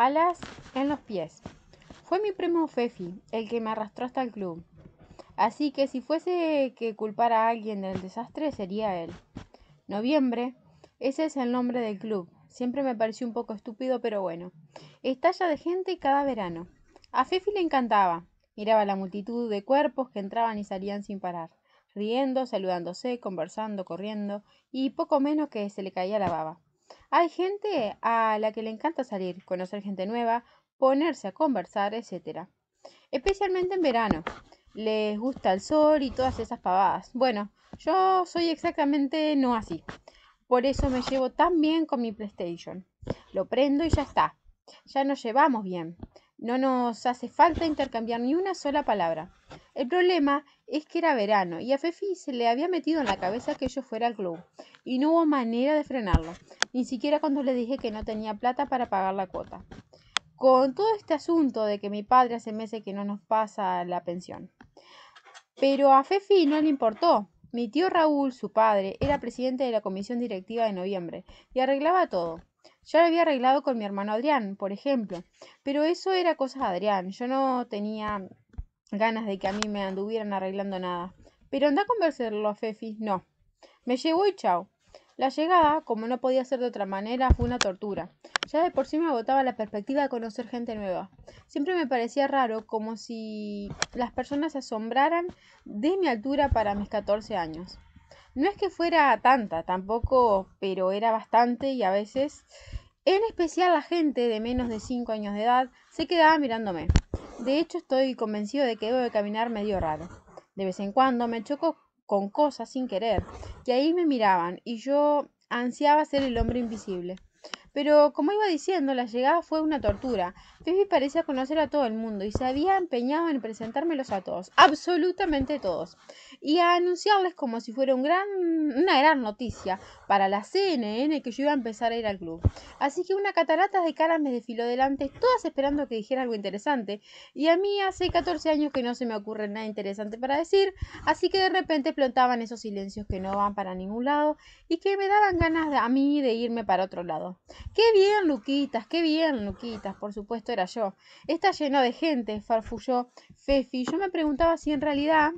alas en los pies. Fue mi primo Fefi el que me arrastró hasta el club. Así que si fuese que culpara a alguien del desastre sería él. Noviembre, ese es el nombre del club. Siempre me pareció un poco estúpido, pero bueno. Estalla de gente cada verano. A Fefi le encantaba. Miraba la multitud de cuerpos que entraban y salían sin parar, riendo, saludándose, conversando, corriendo, y poco menos que se le caía la baba. Hay gente a la que le encanta salir, conocer gente nueva, ponerse a conversar, etc. Especialmente en verano. Les gusta el sol y todas esas pavadas. Bueno, yo soy exactamente no así. Por eso me llevo tan bien con mi PlayStation. Lo prendo y ya está. Ya nos llevamos bien. No nos hace falta intercambiar ni una sola palabra. El problema es que era verano y a Fefi se le había metido en la cabeza que yo fuera al club y no hubo manera de frenarlo, ni siquiera cuando le dije que no tenía plata para pagar la cuota. Con todo este asunto de que mi padre hace meses que no nos pasa la pensión. Pero a Fefi no le importó. Mi tío Raúl, su padre, era presidente de la comisión directiva de noviembre y arreglaba todo. Ya lo había arreglado con mi hermano Adrián, por ejemplo. Pero eso era cosa de Adrián. Yo no tenía ganas de que a mí me anduvieran arreglando nada. Pero anda a conversarlo a Fefi, no. Me llevó y chao. La llegada, como no podía ser de otra manera, fue una tortura. Ya de por sí me agotaba la perspectiva de conocer gente nueva. Siempre me parecía raro, como si las personas se asombraran de mi altura para mis 14 años. No es que fuera tanta tampoco, pero era bastante y a veces, en especial la gente de menos de 5 años de edad, se quedaba mirándome. De hecho, estoy convencido de que debo de caminar medio raro. De vez en cuando me choco con cosas sin querer, que ahí me miraban y yo ansiaba ser el hombre invisible. Pero como iba diciendo, la llegada fue una tortura. Fifi parecía conocer a todo el mundo y se había empeñado en presentármelos a todos, absolutamente todos, y a anunciarles como si fuera una gran noticia para la CNN que yo iba a empezar a ir al club. Así que una catarata de caras me desfiló delante, todas esperando que dijera algo interesante, y a mí hace 14 años que no se me ocurre nada interesante para decir, así que de repente plantaban esos silencios que no van para ningún lado y que me daban ganas a mí de irme para otro lado. Qué bien, Luquitas, qué bien, Luquitas, por supuesto era yo. Está lleno de gente, farfulló Fefi. Yo me preguntaba si en realidad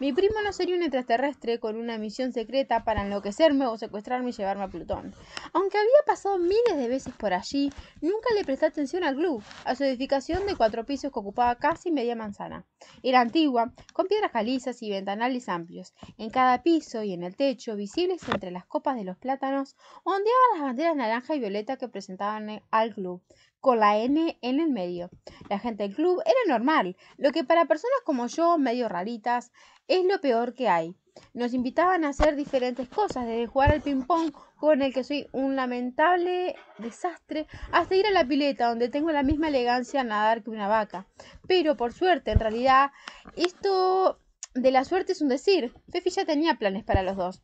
mi primo no sería un extraterrestre con una misión secreta para enloquecerme o secuestrarme y llevarme a Plutón. Aunque había pasado miles de veces por allí, nunca le presté atención al club, a su edificación de cuatro pisos que ocupaba casi media manzana. Era antigua, con piedras calizas y ventanales amplios. En cada piso y en el techo, visibles entre las copas de los plátanos, ondeaban las banderas naranja y violeta que presentaban al club con la N en el medio. La gente del club era normal, lo que para personas como yo, medio raritas, es lo peor que hay. Nos invitaban a hacer diferentes cosas, desde jugar al ping-pong, con el que soy un lamentable desastre, hasta ir a la pileta, donde tengo la misma elegancia a nadar que una vaca. Pero por suerte, en realidad, esto de la suerte es un decir. Fefi ya tenía planes para los dos.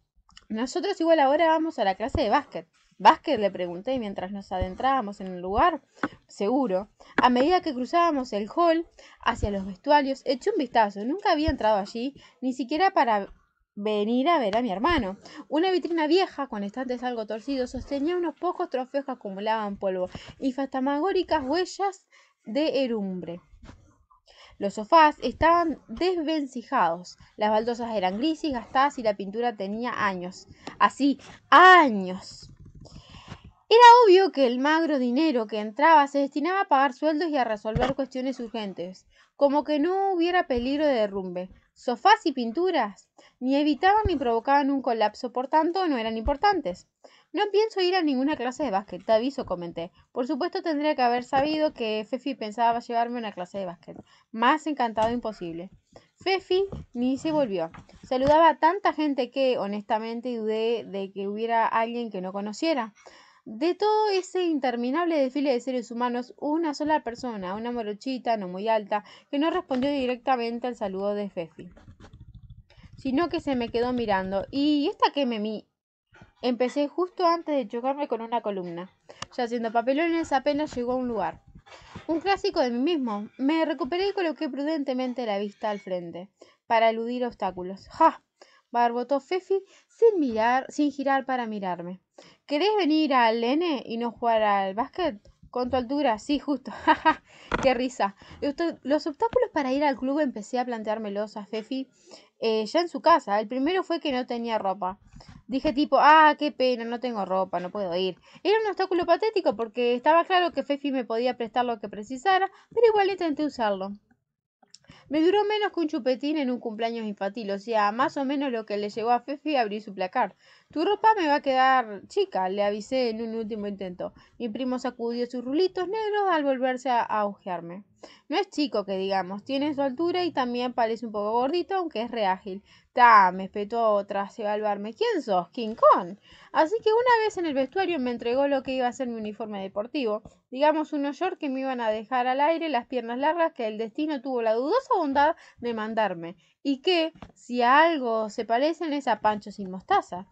Nosotros igual ahora vamos a la clase de básquet. Vázquez le pregunté mientras nos adentrábamos en el lugar seguro. A medida que cruzábamos el hall hacia los vestuarios, eché un vistazo. Nunca había entrado allí, ni siquiera para venir a ver a mi hermano. Una vitrina vieja, con estantes algo torcidos, sostenía unos pocos trofeos que acumulaban polvo y fantasmagóricas huellas de herumbre. Los sofás estaban desvencijados, las baldosas eran grises, gastadas y la pintura tenía años. Así, años. Era obvio que el magro dinero que entraba se destinaba a pagar sueldos y a resolver cuestiones urgentes, como que no hubiera peligro de derrumbe. Sofás y pinturas ni evitaban ni provocaban un colapso, por tanto no eran importantes. No pienso ir a ninguna clase de básquet, te aviso, comenté. Por supuesto tendría que haber sabido que Fefi pensaba llevarme a una clase de básquet. Más encantado imposible. Fefi ni se volvió. Saludaba a tanta gente que, honestamente, dudé de que hubiera alguien que no conociera. De todo ese interminable desfile de seres humanos, una sola persona, una morochita no muy alta, que no respondió directamente al saludo de Fefi, sino que se me quedó mirando. ¿Y esta que me mí, Empecé justo antes de chocarme con una columna. Ya haciendo papelones apenas llegó a un lugar. Un clásico de mí mismo. Me recuperé y coloqué prudentemente la vista al frente, para eludir obstáculos. ¡Ja! barbotó Fefi sin mirar, sin girar para mirarme. ¿Querés venir al N y no jugar al básquet? Con tu altura, sí, justo. Qué risa. Los obstáculos para ir al club empecé a planteármelos a Fefi eh, ya en su casa. El primero fue que no tenía ropa. Dije tipo, ah, qué pena, no tengo ropa, no puedo ir. Era un obstáculo patético porque estaba claro que Fefi me podía prestar lo que precisara, pero igual intenté usarlo. Me duró menos que un chupetín en un cumpleaños infantil, o sea, más o menos lo que le llevó a Fefi a abrir su placar. Tu ropa me va a quedar chica, le avisé en un último intento. Mi primo sacudió sus rulitos negros al volverse a, a no es chico que digamos, tiene su altura y también parece un poco gordito, aunque es reágil. Ta, me espetó otra, se va ¿Quién sos? King Kong. Así que una vez en el vestuario me entregó lo que iba a ser mi uniforme deportivo. Digamos un shorts que me iban a dejar al aire las piernas largas que el destino tuvo la dudosa bondad de mandarme. Y que, si a algo se parecen, es a Pancho sin mostaza.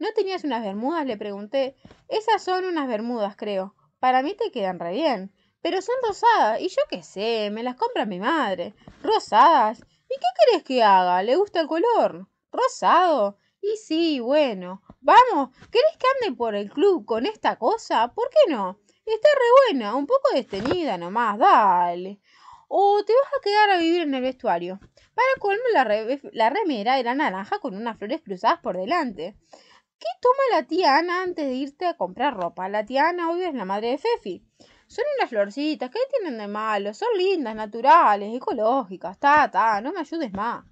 ¿No tenías unas bermudas? le pregunté. Esas son unas bermudas, creo. Para mí te quedan re bien. Pero son rosadas, y yo qué sé, me las compra mi madre. ¿Rosadas? ¿Y qué querés que haga? ¿Le gusta el color? ¿Rosado? Y sí, bueno. Vamos, ¿querés que ande por el club con esta cosa? ¿Por qué no? Está re buena, un poco destenida nomás, dale. O te vas a quedar a vivir en el vestuario. Para colmo, la, la remera era naranja con unas flores cruzadas por delante. ¿Qué toma la tía Ana antes de irte a comprar ropa? La tía Ana, obvio, es la madre de Fefi. Son unas florcitas, ¿qué tienen de malo? Son lindas, naturales, ecológicas, ta, ta, no me ayudes más.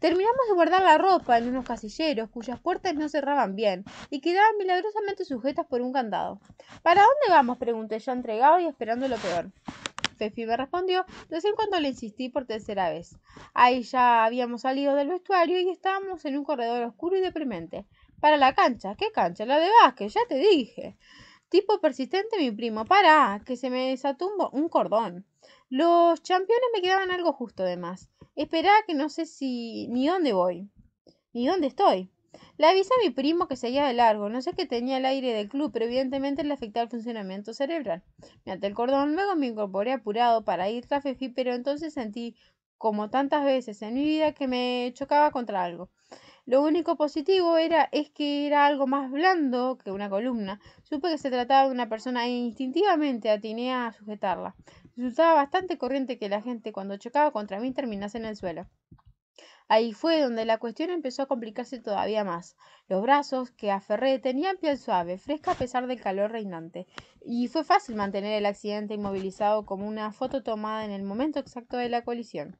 Terminamos de guardar la ropa en unos casilleros cuyas puertas no cerraban bien y quedaban milagrosamente sujetas por un candado. ¿Para dónde vamos? pregunté ya entregado y esperando lo peor. Pefi me respondió, en cuando le insistí por tercera vez. Ahí ya habíamos salido del vestuario y estábamos en un corredor oscuro y deprimente. Para la cancha, ¿qué cancha? La de básquet, ya te dije. Tipo persistente mi primo. Para, que se me desatumbo un, cordón. Los campeones me quedaban algo justo de más. Esperá que no sé si ni dónde voy, ni dónde estoy. Le avisé a mi primo que seguía de largo. No sé qué tenía el aire del club, pero evidentemente le afectaba el funcionamiento cerebral. Me até el cordón, luego me incorporé apurado para ir tras pero entonces sentí, como tantas veces en mi vida, que me chocaba contra algo. Lo único positivo era, es que era algo más blando que una columna. Supe que se trataba de una persona e instintivamente atiné a sujetarla. Resultaba bastante corriente que la gente cuando chocaba contra mí terminase en el suelo. Ahí fue donde la cuestión empezó a complicarse todavía más. Los brazos que aferré tenían piel suave, fresca a pesar del calor reinante y fue fácil mantener el accidente inmovilizado como una foto tomada en el momento exacto de la colisión.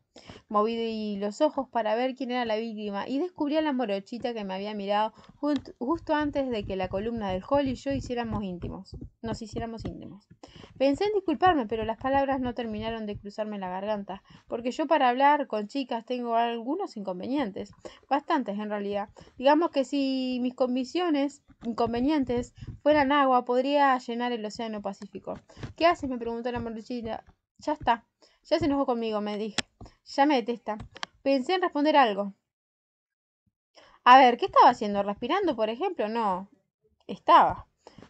Moví los ojos para ver quién era la víctima y descubrí a la morochita que me había mirado justo antes de que la columna del Hall y yo hiciéramos íntimos, nos hiciéramos íntimos. Pensé en disculparme, pero las palabras no terminaron de cruzarme la garganta, porque yo para hablar con chicas tengo algunos inconvenientes, bastantes en realidad. Digamos que si mis convicciones inconvenientes fueran agua, podría llenar el océano Pacífico. ¿Qué haces? me preguntó la morcilla. Ya está. Ya se enojó conmigo, me dije. Ya me detesta. Pensé en responder algo. A ver, ¿qué estaba haciendo? ¿Respirando, por ejemplo? No. Estaba.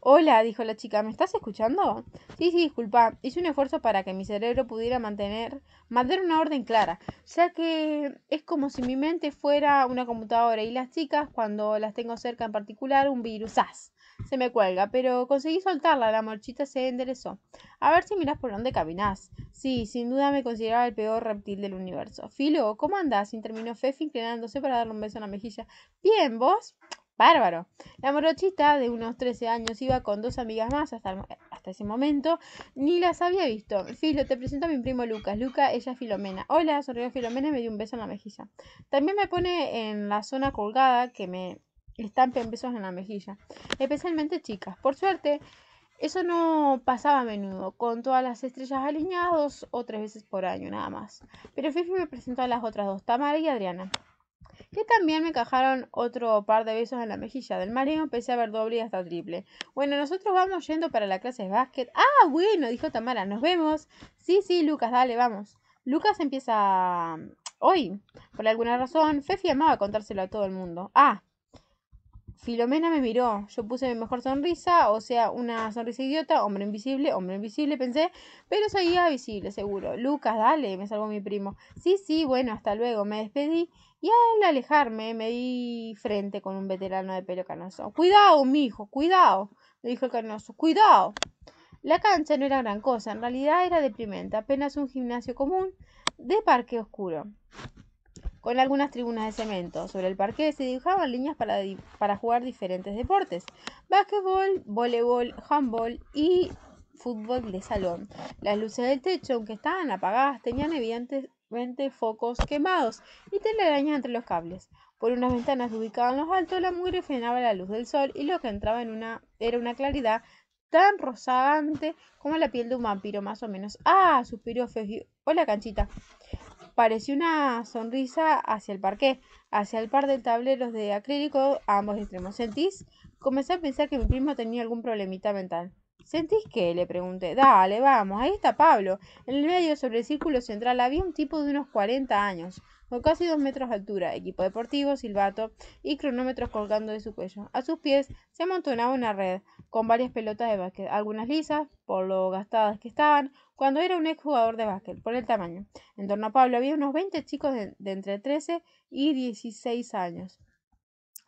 Hola, dijo la chica, ¿me estás escuchando? Sí, sí, disculpa. Hice un esfuerzo para que mi cerebro pudiera mantener, mantener una orden clara, ya que es como si mi mente fuera una computadora y las chicas, cuando las tengo cerca en particular, un virus. ¡as! Se me cuelga, pero conseguí soltarla, la morchita se enderezó. A ver si miras por dónde caminás. Sí, sin duda me consideraba el peor reptil del universo. Filo, ¿cómo andás? interminó Fefi inclinándose para darle un beso en la mejilla. Bien, ¿vos? Bárbaro. La morochita de unos 13 años iba con dos amigas más hasta, hasta ese momento. Ni las había visto. Filo, te presento a mi primo Lucas. Lucas, ella es Filomena. Hola, sonrió Filomena y me dio un beso en la mejilla. También me pone en la zona colgada que me estampe besos en la mejilla. Especialmente chicas. Por suerte, eso no pasaba a menudo, con todas las estrellas alineadas dos o tres veces por año nada más. Pero Fifi me presentó a las otras dos, Tamara y Adriana que también me cajaron otro par de besos en la mejilla. Del mareo empecé a ver doble y hasta triple. Bueno, nosotros vamos yendo para la clase de básquet. Ah, bueno, dijo Tamara, nos vemos. Sí, sí, Lucas, dale, vamos. Lucas empieza mm, hoy. Por alguna razón, Fefi amaba contárselo a todo el mundo. Ah, Filomena me miró, yo puse mi mejor sonrisa, o sea, una sonrisa idiota, hombre invisible, hombre invisible, pensé, pero seguía visible, seguro. Lucas, dale, me salvó mi primo. Sí, sí, bueno, hasta luego, me despedí y al alejarme me di frente con un veterano de pelo canoso. Cuidado, mi hijo, cuidado, me dijo el canoso, cuidado. La cancha no era gran cosa, en realidad era deprimente, apenas un gimnasio común de parque oscuro con algunas tribunas de cemento. Sobre el parque se dibujaban líneas para, para jugar diferentes deportes: básquetbol, voleibol, handball y fútbol de salón. Las luces del techo, aunque estaban apagadas, tenían evidentemente focos quemados y telarañas entre los cables. Por unas ventanas ubicadas en los altos, la mugre frenaba la luz del sol y lo que entraba en una era una claridad tan rosante como la piel de un vampiro, más o menos. Ah, suspiró feo. Hola, canchita pareció una sonrisa hacia el parqué, hacia el par de tableros de acrílico a ambos extremos. ¿Sentís? Comencé a pensar que mi primo tenía algún problemita mental. ¿Sentís qué? le pregunté. Dale, vamos, ahí está Pablo. En el medio, sobre el círculo central, había un tipo de unos 40 años, con casi dos metros de altura, equipo deportivo, silbato y cronómetros colgando de su cuello. A sus pies se amontonaba una red con varias pelotas de básquet, algunas lisas, por lo gastadas que estaban, cuando era un exjugador de básquet, por el tamaño. En torno a Pablo había unos 20 chicos de, de entre 13 y 16 años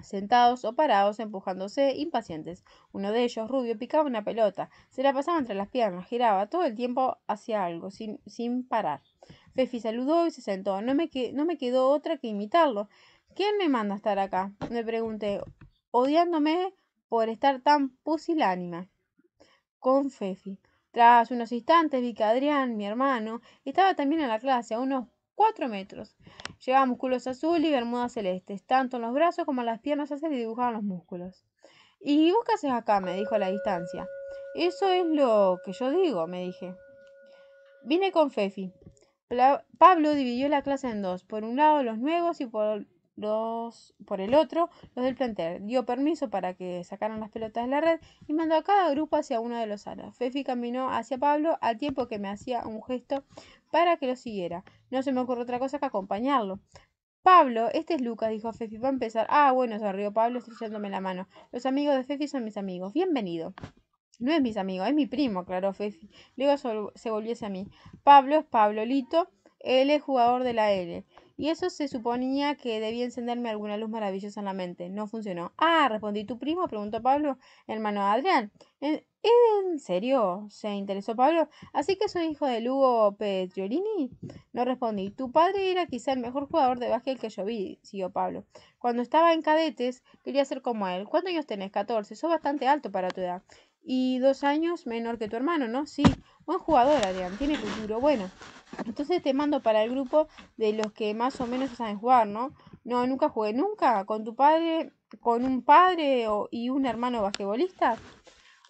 sentados o parados, empujándose, impacientes. Uno de ellos, rubio, picaba una pelota, se la pasaba entre las piernas, giraba, todo el tiempo hacia algo, sin, parar. Fefi saludó y se sentó. No me, no me quedó otra que imitarlo. ¿Quién me manda a estar acá? Me pregunté, odiándome por estar tan pusilánima. Con Fefi. Tras unos instantes vi que Adrián, mi hermano, estaba también en la clase, a unos cuatro metros. Llevaba músculos azul y bermudas celestes, tanto en los brazos como en las piernas así se dibujaban los músculos. ¿Y vos qué haces acá? me dijo a la distancia. Eso es lo que yo digo, me dije. Vine con Fefi. Pablo dividió la clase en dos, por un lado los nuevos y por los por el otro los del plantel. Dio permiso para que sacaran las pelotas de la red y mandó a cada grupo hacia uno de los salas. Fefi caminó hacia Pablo al tiempo que me hacía un gesto para que lo siguiera. No se me ocurre otra cosa que acompañarlo. Pablo, este es Lucas, dijo Fefi. Va a empezar. Ah, bueno, se Pablo estrechándome la mano. Los amigos de Fefi son mis amigos. Bienvenido. No es mis amigos, es mi primo, aclaró Fefi. Luego se volviese a mí. Pablo es lito, Él es jugador de la L. Y eso se suponía que debía encenderme alguna luz maravillosa en la mente. No funcionó. Ah, respondí. ¿Tu primo? preguntó Pablo, hermano de Adrián. ¿En, serio? se interesó Pablo. ¿Así que soy hijo de Lugo Petriolini? No respondí. Tu padre era quizá el mejor jugador de básquet que yo vi, siguió Pablo. Cuando estaba en cadetes, quería ser como él. ¿Cuántos años tenés? 14. Sos bastante alto para tu edad y dos años menor que tu hermano, ¿no? Sí, buen jugador, Adrián, tiene futuro, bueno. Entonces te mando para el grupo de los que más o menos saben jugar, ¿no? No, nunca jugué, nunca, con tu padre, con un padre y un hermano basquetbolista.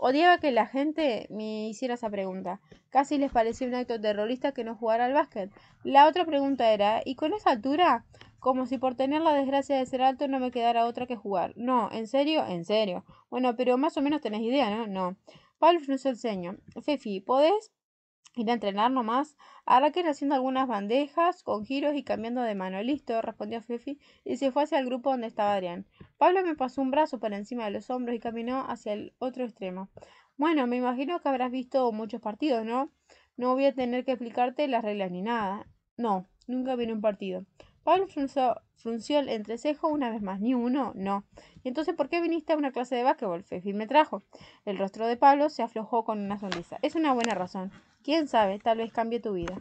Odiaba que la gente me hiciera esa pregunta. Casi les parecía un acto terrorista que no jugara al básquet. La otra pregunta era, ¿y con esa altura? como si por tener la desgracia de ser alto no me quedara otra que jugar. No, en serio, en serio. Bueno, pero más o menos tenés idea, ¿no? No. Pablo frunció el ceño. Fefi, ¿podés ir a entrenar nomás? que haciendo algunas bandejas con giros y cambiando de mano. Listo, respondió Fefi y se fue hacia el grupo donde estaba Adrián. Pablo me pasó un brazo por encima de los hombros y caminó hacia el otro extremo. Bueno, me imagino que habrás visto muchos partidos, ¿no? No voy a tener que explicarte las reglas ni nada. No, nunca vi un partido. Pablo frunció, el entrecejo una vez más. ¿Ni uno? No. ¿Y entonces por qué viniste a una clase de básquetbol? Fefin me trajo. El rostro de Pablo se aflojó con una sonrisa. Es una buena razón. ¿Quién sabe? Tal vez cambie tu vida.